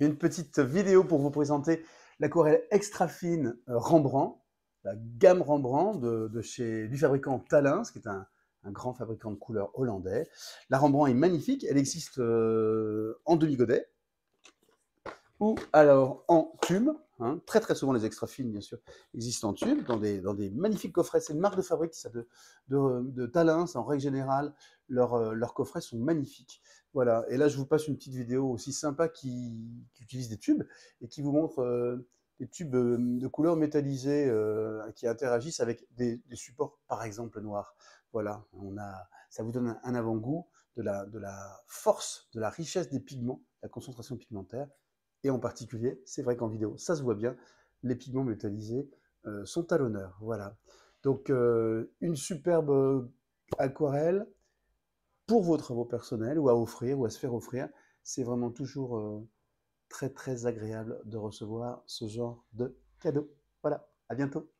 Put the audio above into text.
une petite vidéo pour vous présenter l'aquarelle extra fine euh, Rembrandt, la gamme Rembrandt de, chez, du fabricant Talin, ce qui est un, grand fabricant de couleurs hollandais. La Rembrandt est magnifique, elle existe euh, en demi-godet ou alors en tube. Hein. très très souvent les extra fines bien sûr existent en tube dans des, dans des magnifiques coffrets. C'est une marque de fabrique ça de, de, de Talins en règle générale. Leurs, euh, leurs coffrets sont magnifiques. Voilà. Et là je vous passe une petite vidéo aussi sympa qui, utilise des tubes et qui vous montre euh, des tubes euh, de couleur métallisée qui interagissent avec des, supports par exemple noirs. Voilà. On a, ça vous donne un, avant-goût de la, de la force, de la richesse des pigments, la concentration pigmentaire et en particulier, c'est vrai qu'en vidéo, ça se voit bien, les pigments métallisés euh, sont à l'honneur. Voilà. Donc, euh, une superbe euh, aquarelle pour vos travaux personnels ou à offrir ou à se faire offrir. C'est vraiment toujours très, très agréable de recevoir ce genre de cadeau. Voilà. À bientôt.